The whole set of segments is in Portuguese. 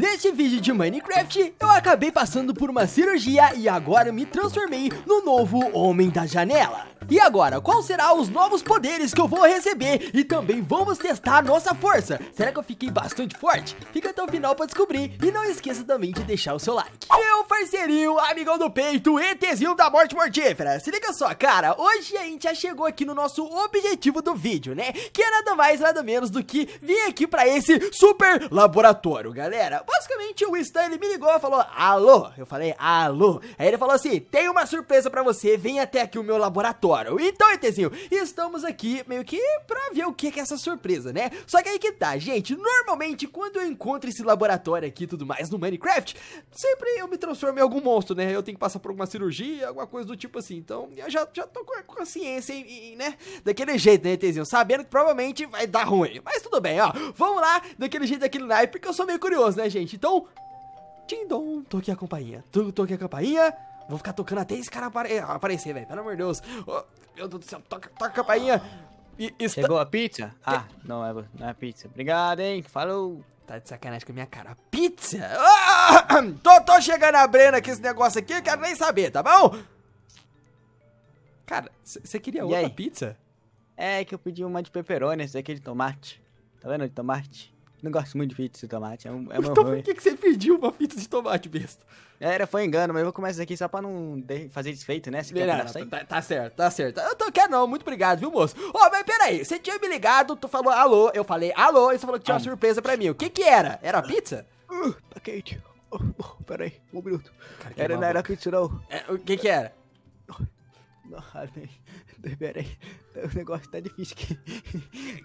Neste vídeo de Minecraft, eu acabei passando por uma cirurgia e agora me transformei no novo Homem da Janela. E agora, qual será os novos poderes que eu vou receber e também vamos testar nossa força. Será que eu fiquei bastante forte? Fica até o final para descobrir e não esqueça também de deixar o seu like. Meu parceirinho, amigão do peito, ETzinho da morte mortífera. Se liga só, cara, hoje a gente já chegou aqui no nosso objetivo do vídeo, né? Que é nada mais, nada menos do que vir aqui para esse super laboratório, galera. Basicamente, o Stanley ele me ligou e falou: Alô? Eu falei: Alô? Aí ele falou assim: Tem uma surpresa para você, vem até aqui o meu laboratório. Então, ETzinho, estamos aqui meio que pra ver o que é essa surpresa, né? Só que aí que tá, gente. Normalmente, quando eu encontro esse laboratório aqui e tudo mais no Minecraft, sempre eu me transformo em algum monstro, né? Eu tenho que passar por alguma cirurgia, alguma coisa do tipo assim. Então, eu já, já tô com a consciência, em, né? Daquele jeito, né, ETzinho? Sabendo que provavelmente vai dar ruim. Mas tudo bem, ó. Vamos lá, daquele jeito, daquele naipe, porque eu sou meio curioso, né, gente? gente. Então, Tindom, aqui a campainha. aqui a campainha. Vou ficar tocando até esse cara apare eh, aparecer, velho. Pelo amor de Deus. Oh, meu Deus do céu, toca, toca a campainha. E, está... Chegou a pizza? Ah, não é, não é pizza. Obrigado, hein. Falou. Tá de sacanagem com a minha cara. Pizza? Ah, tô, tô chegando a Brena com esse negócio aqui, quero nem saber, tá bom? Cara, você queria e outra aí? pizza? É, que eu pedi uma de pepperoni, esse aqui é de tomate. Tá vendo de tomate? Não gosto muito de pizza de tomate, é, um, é Então por que, que você pediu uma pizza de tomate, besta? É, era, foi engano, mas eu vou começar aqui só pra não fazer desfeito, né? Se quer não, tá, tá, tá, certo, tá certo. Eu tô, quer não, muito obrigado, viu, moço? Ô, oh, mas peraí, você tinha me ligado, tu falou alô, eu falei alô, e você falou que tinha uma ah. surpresa pra mim. O que que era? Era pizza? Uh, tá quente. Oh, oh, peraí, um minuto. Cara, era, não era pizza, não. É, o que que era? Oh, Nossa, pera aí. O negócio tá difícil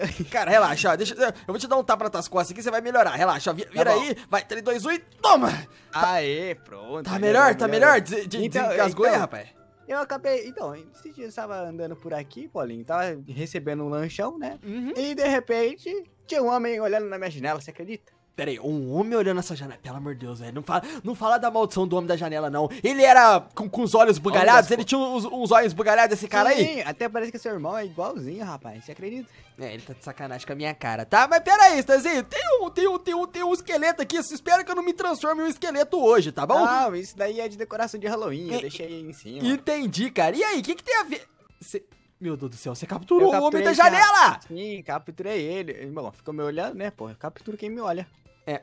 aqui. Cara, relaxa, Deixa, eu vou te dar um tapa nas tuas costas aqui, você vai melhorar. Relaxa, Vira tá aí, vai. 3, 2, 1 e toma! Tá- Aê, pronto. Tá melhor, melhor tá melhor? De, de, então, desengasgou então, aí, rapaz? Eu acabei. Então, esse dia eu estava andando por aqui, Paulinho, tava recebendo um lanchão, né? Uhum. E de repente, tinha um homem olhando na minha janela, você acredita? Pera aí, um homem olhando essa janela. Pelo amor de Deus, velho. Não fala, não fala da maldição do homem da janela, não. Ele era com, com os olhos bugalhados, ele tinha uns, uns olhos bugalhados, esse cara Sim, aí. Sim, até parece que seu irmão é igualzinho, rapaz. Você acredita? É, ele tá de sacanagem com a minha cara, tá? Mas pera aí, Stanzinho. Tem um, tem um, tem um, tem um esqueleto aqui. Espero que eu não me transforme em um esqueleto hoje, tá bom? Não, ah, isso daí é de decoração de Halloween. É, deixei aí em cima. Entendi, cara. E aí, o que, que tem a ver. Cê... Meu Deus do céu, você capturou o homem da janela! Sim, capturei ele. Bom, ficou me olhando, né, pô? Eu capturo quem me olha. É.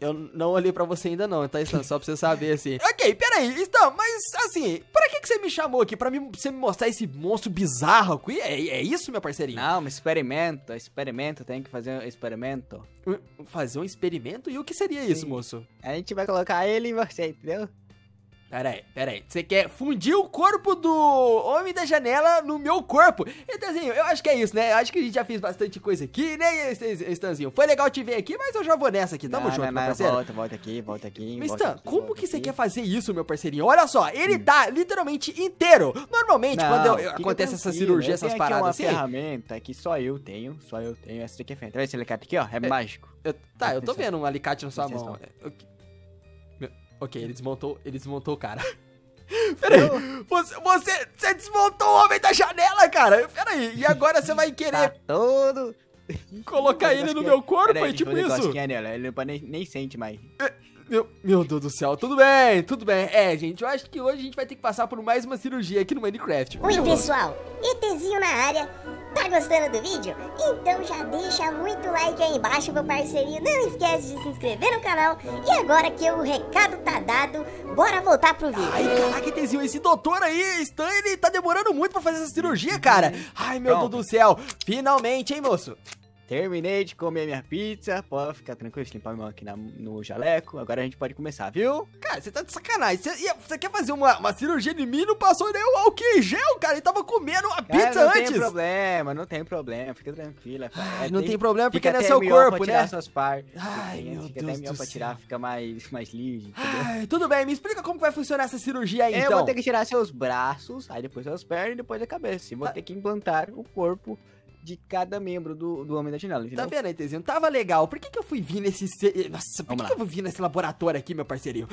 Eu não olhei para você ainda não, tá, Stan? Só pra você saber, assim. ok, peraí, então, mas, assim, pra que, que você me chamou aqui? Pra me, você me mostrar esse monstro bizarro aqui? É, é isso, meu parceirinho? Não, um experimento, experimento, tem que fazer um experimento. Fazer um experimento? E o que seria Sim. isso, moço? A gente vai colocar ele em você, entendeu? Peraí, peraí. Você quer fundir o corpo do Homem da Janela no meu corpo? Estanzinho, assim, eu acho que é isso, né? Eu acho que a gente já fez bastante coisa aqui, né, Estanzinho? Foi legal te ver aqui, mas eu já vou nessa aqui. Tamo não, junto, não, meu parceiro. Volta, volta aqui, volta aqui. Mas, Stan, como que você quer fazer isso, meu parceirinho? Olha só, ele hum. tá literalmente inteiro. Normalmente, não, quando eu, acontece essa cirurgia, essas paradas assim... é uma ferramenta que só eu tenho, só eu tenho. Essa daqui é ferramenta. Olha esse alicate aqui, ó, é, é mágico. Eu, tá, eu tô vendo um alicate na sua mão. Não. Ok, ele desmontou, ele desmontou o cara. Peraí, você, você, você, desmontou o homem da janela, cara. Peraí, e agora você vai querer... Tá todo... Colocar ele no meu corpo, peraí, é-, é tipo isso? É nela, ele nem, nem sente mais. É, meu, meu Deus do céu, tudo bem, tudo bem. É, gente, eu acho que hoje a gente vai ter que passar por mais uma cirurgia aqui no Minecraft. Oi, pessoal, ETzinho na área Tá gostando do vídeo? Então já deixa muito like aí embaixo, meu parceirinho. Não esquece de se inscrever no canal. E agora que o recado tá dado, bora voltar pro vídeo. Ai, caraca, Tezinho, esse doutor aí, Stanley, ele tá demorando muito pra fazer essa cirurgia, cara. Ai, meu Deus do céu. Finalmente, hein, moço? terminei de comer minha pizza. Pode ficar tranquilo, deixa limpar a mão aqui na, no jaleco. Agora a gente pode começar, viu? Cara, você tá de sacanagem. Você, quer fazer uma, uma cirurgia de mim? Não passou nem o álcool gel, cara. Ele tava comendo a pizza cara, não antes. Não tem problema, não tem problema. Fica tranquila. Ah, é, não tem, tem, problema porque não é seu corpo, né? suas partes. Ai, meu fica Deus até melhor pra tirar, fica mais, mais liso. Ah, tudo bem, me explica como vai funcionar essa cirurgia aí, eu então. Eu vou ter que tirar seus braços, aí depois suas pernas e depois a cabeça. E vou ah. ter que implantar o corpo de cada membro do, do Homem da Janela, entendeu? Tá vendo, aí Eitezinho? Tava legal. Por que que eu fui vir nesse... Nossa, por que, que, eu fui vir nesse laboratório aqui, meu parceirinho?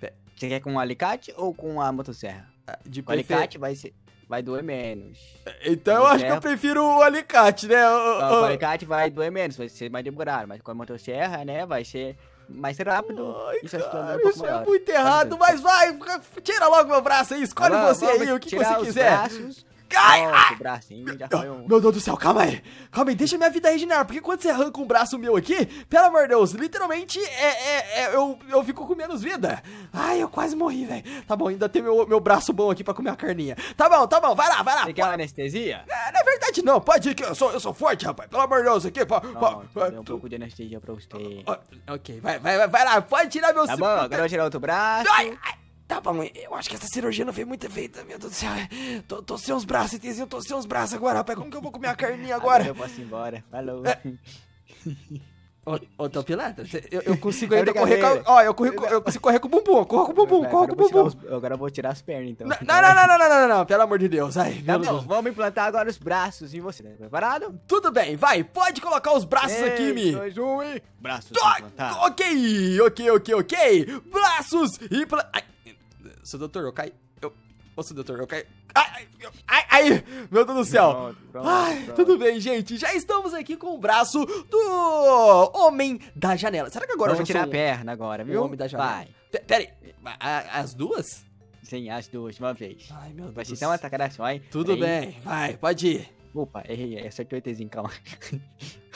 Você quer com o alicate ou com a motosserra? Ah, de com prefer... alicate vai ser... Vai doer menos. Então eu acho que eu prefiro o alicate, né? O, Não, o alicate vai doer menos, vai ser mais demorado. Mas com a motosserra, né, vai ser mais rápido. Ai, isso é cara, é, um isso é muito errado, mas vai, tira logo meu braço aí, escolhe você aí, o que você quiser. Braços, Ai, ai. o bracinho já foi um... Meu Deus do céu, calma aí. Calma aí, deixa minha vida regenerar. Porque quando você arranca um braço meu aqui, pelo amor de Deus, literalmente é, é, é, eu, eu fico com menos vida. Ai, eu quase morri, velho. Tá bom, ainda tem meu, meu braço bom aqui pra comer a carninha. Tá bom, tá bom, vai lá, vai lá. Você quer uma anestesia? É, na verdade não, pode ir que eu sou, eu sou forte, rapaz. Pelo amor de Deus, aqui. Pô, não, um tu... pouco de anestesia pra você. Ok, vai, vai, vai lá, pode tirar meu... Tá bom, agora eu vou tirar outro braço. Ai, ai. Tá bom, eu acho que essa cirurgia não foi muito feita, meu Deus do céu. Tô, tô sem os braços, Tizinho, tô sem os braços agora, rapaz. Como que eu vou comer a carninha agora? agora eu posso ir embora. Falou. É. Ô, ô eu, eu, consigo é ainda é correr com. Ó, eu, corri, eu consigo correr com o bumbum, corro com o bumbum, corro com o bumbum. Os, agora eu vou tirar as pernas, então. Não, não, não, não, não, não, não, não pelo amor de Deus. Ai, tá Deus. vamos implantar agora os braços em você, né? Preparado? Tudo bem, vai, pode colocar os braços Ei, aqui, Mi. Dois, um e. Braços. Tô, ok, ok, ok, ok. Braços e. Impla... Ai seu doutor, eu caí. Eu... Ô, seu doutor, eu caí. Ai, ai, ai, meu Deus do céu. Pronto, pronto, ai, tudo bem, gente. Já estamos aqui com o braço do Homem da Janela. Será que agora Vamos eu vou tirar a perna agora, viu? O Homem da Janela. Vai. Pera aí, as duas? Sim, as duas, uma vez. Ai, meu Deus. Vai ser uma atacada só, hein? Tudo bem, vai, pode ir. Opa, errei, acertei é o ETzinho, calma.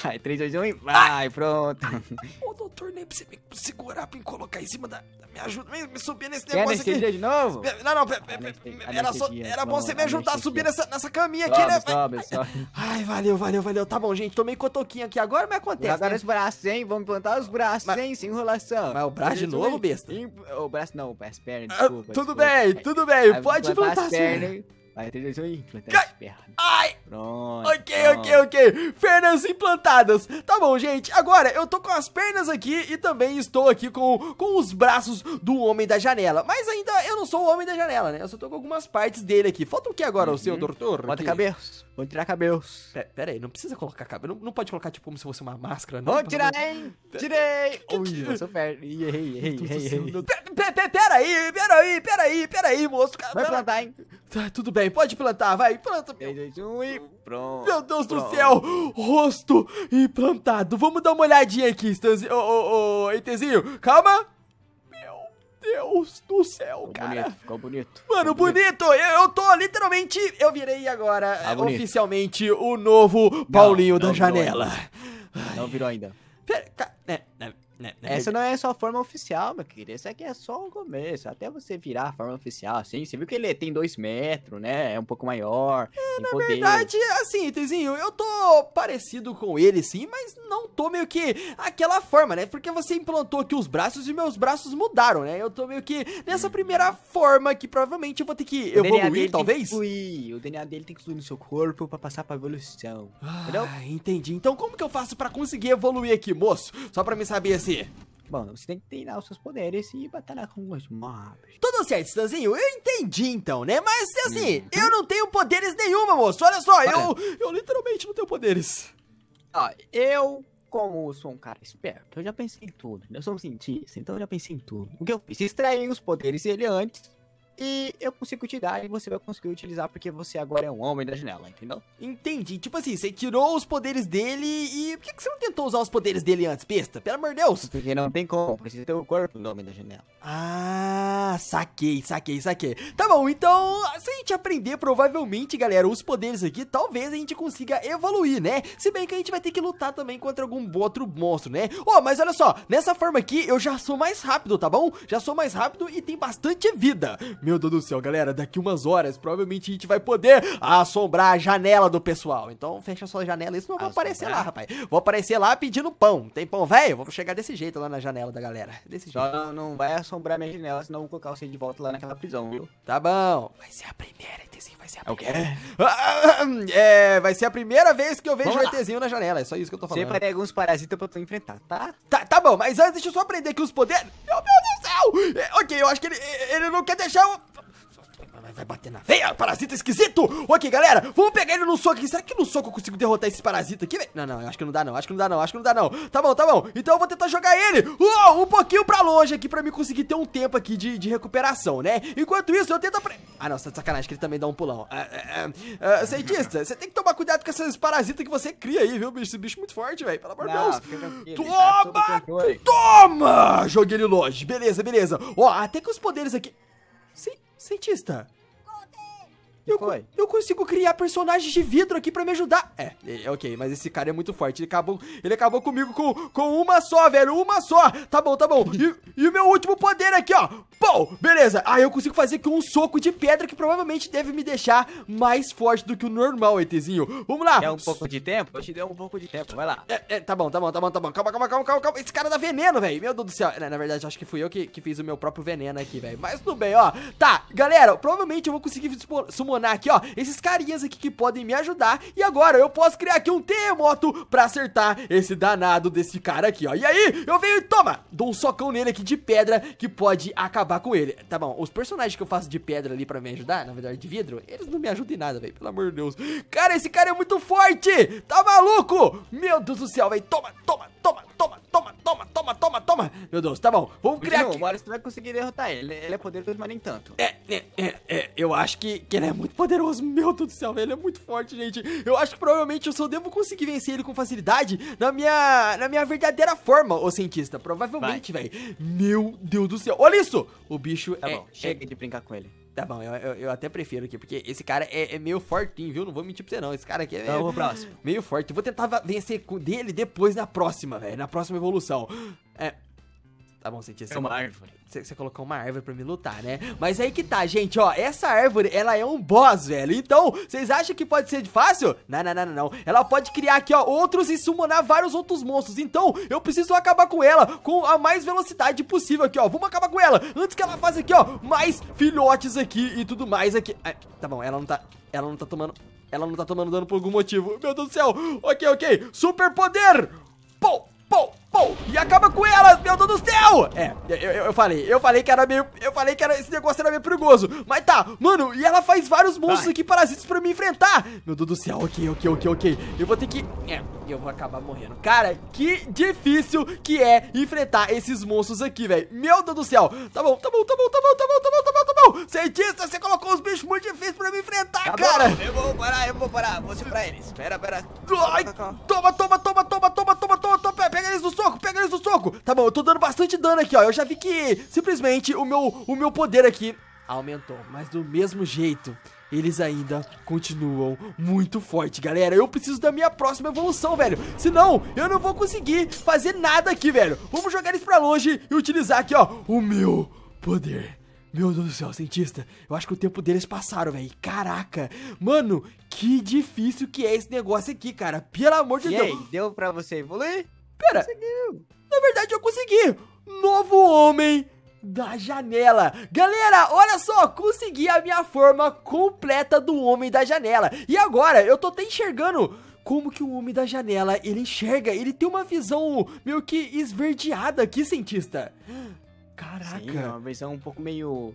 Aí, 3, 2, 1 e ah! vai, pronto. Ô, doutor, nem precisa me segurar pra me colocar em cima da. Me ajuda, me, me subir nesse negócio aqui. de novo? Não, não, era, só, era bom você me ajudar a subir nessa, nessa caminha aqui, né? Sobe, Ai, valeu, valeu, valeu. Tá bom, gente, tomei cotoquinho aqui agora, que acontece. Agora né? os braços, hein? Vamos plantar os braços, mas... hein? Sem enrolação. Mas o braço de novo, besta? O braço não, as pernas, ah, desculpa. tudo bem, tudo bem, pode plantar as pernas. Vai, 3, 2, 1 implantar pernas. Ai! Pronto. Ok, ok, ok. Pernas implantadas. Tá bom, gente. Agora eu tô com as pernas aqui e também estou aqui com, com os braços do homem da janela. Mas ainda eu não sou o homem da janela, né? Eu só tô com algumas partes dele aqui. Falta o que agora, uhum. o seu, uhum. doutor? Bota cabelos. Vou tirar cabelos. Pera, pera, aí, não precisa colocar cabelo. Não, não, pode colocar, tipo, como se fosse uma máscara, não. Vou tirar, hein? Tirei! Ui, eu sou perto. Errei, errei, errei. Pera aí, pera aí, pera aí, pera aí, moço. Vai plantar, hein? Tá, tudo bem, pode plantar, vai, planta. 3, 2, 1 e pronto. Meu Deus pronto. do céu, rosto implantado. Vamos dar uma olhadinha aqui, Stanzinho. Ô, ô, ô, Eitezinho, calma. Meu Deus do céu, ficou cara. Bonito, ficou bonito. Mano, ficou bonito. bonito. Eu, eu, tô literalmente, eu virei agora tá eh, oficialmente o novo Paulinho não, não da janela. Ainda. Não virou ainda. Pera, é, é. É, essa não é só a forma oficial, meu querido. Essa aqui é só o começo. Até você virar a forma oficial, assim. Você viu que ele tem dois metros, né? É um pouco maior. É, na poder. verdade, assim, Tizinho, eu tô parecido com ele, sim, mas não tô meio que aquela forma, né? Porque você implantou aqui os braços e meus braços mudaram, né? Eu tô meio que nessa primeira uhum. forma que provavelmente eu vou ter que o evoluir, talvez. Fluir. O DNA dele tem que fluir no seu corpo pra passar pra evolução. Ah, entendeu? entendi. Então, como que eu faço pra conseguir evoluir aqui, moço? Só pra me saber assim Bom, você tem que treinar os seus poderes e batalhar com os mobs. Tudo certo, Stanzinho. Eu entendi então, né? Mas assim, hum. eu não tenho poderes nenhuma, moço. Olha só, eu, eu literalmente não tenho poderes. Ó, eu, como sou um cara esperto, eu já pensei em tudo. Né? Eu sou um cientista, então eu já pensei em tudo. O que eu fiz? Extraí os poderes dele antes e eu consigo te dar e você vai conseguir utilizar porque você agora é um homem da janela, entendeu? Entendi. Tipo assim, você tirou os poderes dele e por que, você não tentou usar os poderes dele antes, besta? Pelo amor de Deus! Porque não tem como, precisa ter o corpo do homem da janela. Ah, saquei, saquei, saquei. Tá bom, então, se a gente aprender provavelmente, galera, os poderes aqui, talvez a gente consiga evoluir, né? Se bem que a gente vai ter que lutar também contra algum outro monstro, né? Ó, oh, mas olha só, nessa forma aqui eu já sou mais rápido, tá bom? Já sou mais rápido e tem bastante vida. Meu Deus do céu, galera, daqui umas horas provavelmente a gente vai poder assombrar a janela do pessoal. Então fecha sua janela, isso não vai aparecer lá, rapaz. Vou aparecer lá pedindo pão. Tem pão velho? Vou chegar desse jeito lá na janela da galera. Desse jeito. Só não vai assombrar minha janela, senão vou colocar você de volta lá naquela prisão, viu? Tá bom. Vai ser a primeira, ETzinho, vai ser a é primeira. Ah, ah, ah, é, vai ser a primeira vez que eu vejo o ETzinho na janela. É só isso que eu tô falando. Sempre pega alguns parasitas pra tu enfrentar, tá? Tá, tá bom, mas antes deixa eu só aprender aqui os poderes. Meu Deus do céu! Não! É, ok, eu acho que ele, ele não quer deixar vai bater na veia, parasita esquisito! Ok, galera, vamos pegar ele no soco aqui. Será que no soco eu consigo derrotar esse parasita aqui, Não, não, acho que não dá não, acho que não dá não, acho que não dá não. Tá bom, tá bom. Então eu vou tentar jogar ele um pouquinho pra longe aqui pra mim conseguir ter um tempo aqui de, de recuperação, né? Enquanto isso, eu tento... Ah, não, tá de sacanagem que ele também dá um pulão. É, é, é, cientista, você tem que tomar cuidado com esses parasitas que você cria aí, viu, bicho? Esse bicho é muito forte, velho, pelo amor de Deus. Toma! Toma! Joguei ele longe. Beleza, beleza. Ó, até que os poderes aqui... Sim, cientista eu, foi? É? eu consigo criar personagens de vidro aqui pra me ajudar. É, é, ok, mas esse cara é muito forte. Ele acabou, ele acabou comigo com, com uma só, velho. Uma só. Tá bom, tá bom. E o meu último poder aqui, ó. Pou! Beleza. Ah, eu consigo fazer com um soco de pedra que provavelmente deve me deixar mais forte do que o normal, ETzinho. Vamos lá. É um pouco de tempo? Eu te dei um pouco de tempo. Vai lá. É, é, tá bom, tá bom, tá bom, tá bom. Calma, calma, calma, calma. calma. Esse cara dá veneno, velho. Meu Deus do céu. Na, na verdade, acho que fui eu que, que fiz o meu próprio veneno aqui, velho. Mas tudo bem, ó. Tá, galera. Provavelmente eu vou conseguir summonar aqui, ó, esses carinhas aqui que podem me ajudar. E agora eu posso criar aqui um terremoto pra acertar esse danado desse cara aqui, ó. E aí, eu venho e toma! Dou um socão nele aqui de pedra que pode acabar com ele. Tá bom, os personagens que eu faço de pedra ali pra me ajudar, na verdade de vidro, eles não me ajudam em nada, velho, pelo amor de Deus. Cara, esse cara é muito forte! Tá maluco? Meu Deus do céu, velho, toma, toma, toma, toma, toma, toma, toma, toma, toma. Meu Deus, tá bom. Vamos criar aqui. Agora você vai conseguir derrotar ele. Ele é poderoso, mas nem tanto. É, é, é, é. Eu acho que, que ele é muito poderoso. Meu Deus do céu, ele é muito forte, gente. Eu acho que provavelmente eu só devo conseguir vencer ele com facilidade na minha, na minha verdadeira forma, ô cientista. Provavelmente, velho. Meu Deus do céu. Olha isso. O bicho é, é bom. Chega de brincar com ele. Tá bom, eu, eu, eu, até prefiro aqui, porque esse cara é, é, meio fortinho, viu? Não vou mentir pra você, não. Esse cara aqui é meio, então, próximo. meio forte. Vou tentar vencer com dele depois na próxima, velho. Na próxima evolução. É, Tá bom, cientista. É uma árvore. Você, colocou uma árvore pra me lutar, né? Mas aí que tá, gente, ó. Essa árvore, ela é um boss, velho. Então, vocês acham que pode ser de fácil? Não, não, não, não, Ela pode criar aqui, ó, outros e summonar vários outros monstros. Então, eu preciso acabar com ela com a mais velocidade possível aqui, ó. Vamos acabar com ela. Antes que ela faça aqui, ó, mais filhotes aqui e tudo mais aqui. tá bom, ela não tá... Ela não tá tomando... Ela não tá tomando dano por algum motivo. Meu Deus do céu. Ok, ok. Super poder. Pô pou, pou, e acaba com elas, meu Deus do céu! É, eu, eu, falei, eu falei que era meio, eu falei que era, esse negócio era meio perigoso, mas tá, mano, e ela faz vários monstros Ai. aqui parasitas pra me enfrentar! Meu Deus do céu, ok, ok, ok, ok, eu vou ter que, é, eu vou acabar morrendo. Cara, que difícil que é enfrentar esses monstros aqui, velho, meu Deus do céu, tá bom, tá bom, tá bom, tá bom, tá bom, tá bom, tá bom, tá bom, cientista, você colocou os bichos muito difíceis pra me enfrentar, tá cara! Bom, eu vou parar, eu vou parar, vou segurar eles, espera espera Ai, toma, toma, toma, toma, toma, toma! eles no soco, pega eles no soco. Tá bom, eu tô dando bastante dano aqui, ó. Eu já vi que simplesmente o meu, o meu poder aqui aumentou. Mas do mesmo jeito, eles ainda continuam muito forte, galera. Eu preciso da minha próxima evolução, velho. Senão, eu não vou conseguir fazer nada aqui, velho. Vamos jogar eles pra longe e utilizar aqui, ó, o meu poder. Meu Deus do céu, cientista, eu acho que o tempo deles passaram, velho. Caraca, mano, que difícil que é esse negócio aqui, cara. Pelo amor de e Deus. Aí, deu pra você evoluir? Pera, Conseguiu. na verdade eu consegui. Novo homem da janela. Galera, olha só, consegui a minha forma completa do homem da janela. E agora, eu tô até enxergando como que o homem da janela, ele enxerga, ele tem uma visão meio que esverdeada aqui, cientista. Caraca. Sim, é uma visão um pouco meio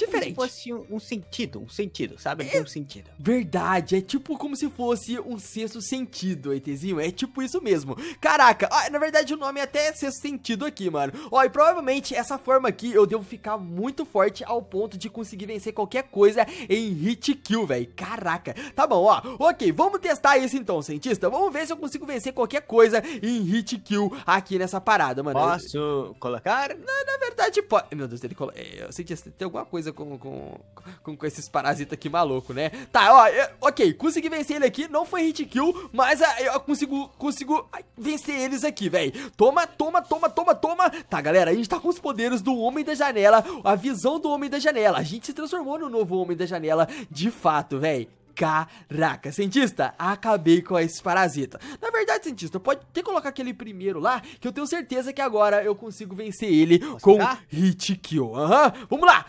Diferente. Como se fosse um, um sentido, um sentido, sabe? é, um sentido. Verdade, é tipo como se fosse um sexto sentido, ETzinho. É tipo isso mesmo. Caraca, ó, na verdade o nome até é sexto sentido aqui, mano. Ó, e provavelmente essa forma aqui eu devo ficar muito forte ao ponto de conseguir vencer qualquer coisa em hit kill, velho. Caraca, tá bom, ó. Ok, vamos testar isso então, cientista. Vamos ver se eu consigo vencer qualquer coisa em hit kill aqui nessa parada, mano. Posso colocar? Na, na verdade, pode. Meu Deus, ele coloca. É, eu senti tem alguma coisa coisa com, com, com, com esses parasitas aqui maluco, né? Tá, ó, eu, ok, consegui vencer ele aqui, não foi hit kill, mas ah, eu consigo, consigo vencer eles aqui, velho. Toma, toma, toma, toma, toma. Tá, galera, a gente tá com os poderes do Homem da Janela, a visão do Homem da Janela. A gente se transformou no novo Homem da Janela, de fato, velho. Caraca, cientista, acabei com esse parasita. Na verdade, cientista, pode ter que colocar aquele primeiro lá, que eu tenho certeza que agora eu consigo vencer ele Posso com hit kill. Aham, uhum. vamos lá.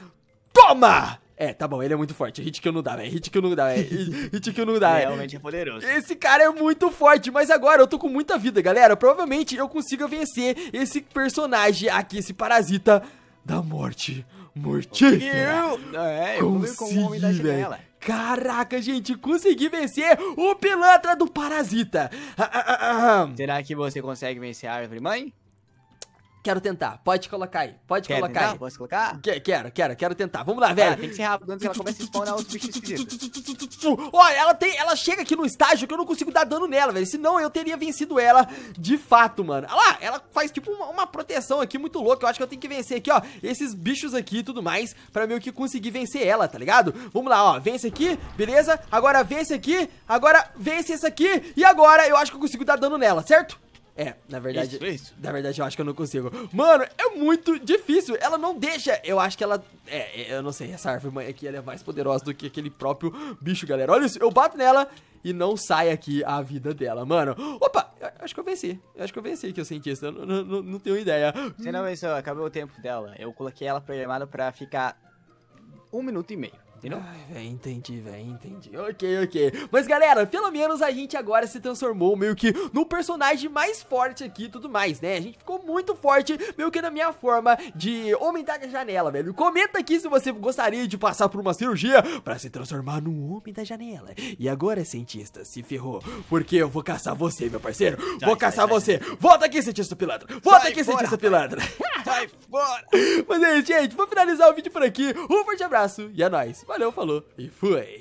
Toma! É, tá bom, ele é muito forte. Hit kill não dá, velho. Hit kill não dá, velho. Hit kill não dá. É realmente é poderoso. Esse cara é muito forte, mas agora eu tô com muita vida, galera. Provavelmente eu consiga vencer esse personagem aqui, esse parasita da morte. Mortífera. Eu... É, eu tá consegui, com o homem da janela. Caraca, gente, consegui vencer o pilantra do parasita. Ah, ah, ah, ah, ah. Será que você consegue vencer a árvore mãe? Quero tentar. Pode colocar aí. Pode Quer colocar tentar? aí. Posso colocar? Que, quero, quero, quero tentar. Vamos lá, velho. Ah, tem que ser rápido antes que ela comece a spawnar os bichos esquisitos. Olha, ela tem. Ela chega aqui no estágio que eu não consigo dar dano nela, velho. Senão eu teria vencido ela de fato, mano. Olha lá, ela faz tipo uma, uma, proteção aqui muito louca. Eu acho que eu tenho que vencer aqui, ó. Esses bichos aqui e tudo mais. Pra meio que conseguir vencer ela, tá ligado? Vamos lá, ó. Vence aqui, beleza? Agora vence aqui. Agora vence esse aqui. E agora eu acho que eu consigo dar dano nela, certo? É, na verdade. Isso, é isso. Na verdade, eu acho que eu não consigo. Mano, é muito difícil. Ela não deixa. Eu acho que ela. É, é eu não sei. Essa árvore aqui ela é mais poderosa do que aquele próprio bicho, galera. Olha isso. Eu bato nela e não sai aqui a vida dela, mano. Opa, acho que eu venci. Acho que eu venci eu senti isso. Eu não, não, não tenho ideia. Você não venceu, acabou o tempo dela. Eu coloquei ela programada pra ficar um minuto e meio entendeu? Ai, velho, entendi, velho, entendi. Ok, ok. Mas galera, pelo menos a gente agora se transformou meio que no personagem mais forte aqui e tudo mais, né? A gente ficou muito forte, meio que na minha forma de homem da janela, velho. Comenta aqui se você gostaria de passar por uma cirurgia pra se transformar num homem da janela. E agora, cientista, se ferrou, porque eu vou caçar você, meu parceiro. Sai, vou caçar sai, você. Sai. Volta aqui, cientista pilantra. Volta aqui, fora, cientista pilantra. Sai fora. Mas é isso, gente, vou finalizar o vídeo por aqui. Um forte abraço e é nóis. Valeu, falou e fui!